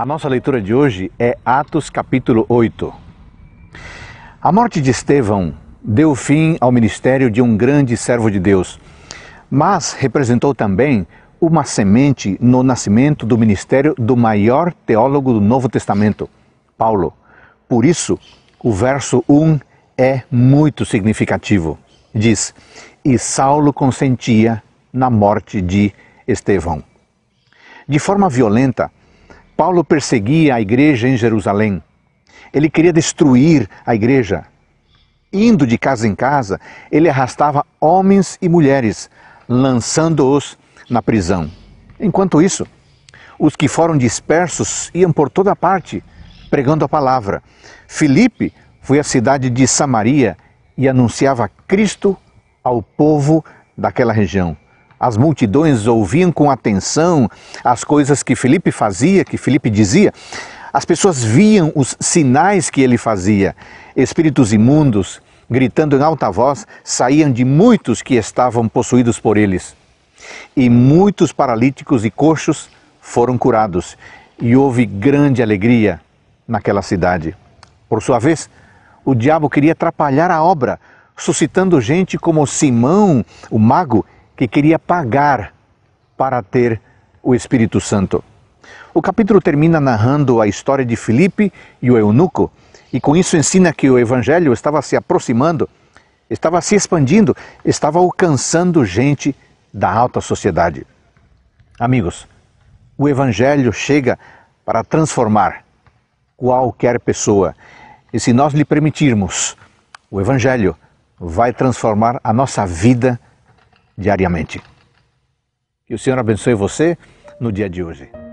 A nossa leitura de hoje é Atos capítulo 8. A morte de Estevão deu fim ao ministério de um grande servo de Deus, mas representou também uma semente no nascimento do ministério do maior teólogo do Novo Testamento, Paulo. Por isso, o verso 1 é muito significativo. Diz: E Saulo consentia na morte de Estevão. De forma violenta, Paulo perseguia a igreja em Jerusalém. Ele queria destruir a igreja. Indo de casa em casa, ele arrastava homens e mulheres, lançando-os na prisão. Enquanto isso, os que foram dispersos iam por toda parte, pregando a palavra. Filipe foi à cidade de Samaria e anunciava Cristo ao povo daquela região. As multidões ouviam com atenção as coisas que Felipe fazia, que Felipe dizia. As pessoas viam os sinais que ele fazia. Espíritos imundos, gritando em alta voz, saíam de muitos que estavam possuídos por eles. E muitos paralíticos e coxos foram curados. E houve grande alegria naquela cidade. Por sua vez, o diabo queria atrapalhar a obra, suscitando gente como Simão, o mago, que queria pagar para ter o Espírito Santo. O capítulo termina narrando a história de Filipe e o eunuco, e com isso ensina que o evangelho estava se aproximando, estava se expandindo, estava alcançando gente da alta sociedade. Amigos, o evangelho chega para transformar qualquer pessoa. E se nós lhe permitirmos, o evangelho vai transformar a nossa vida diariamente. Que o Senhor abençoe você no dia de hoje.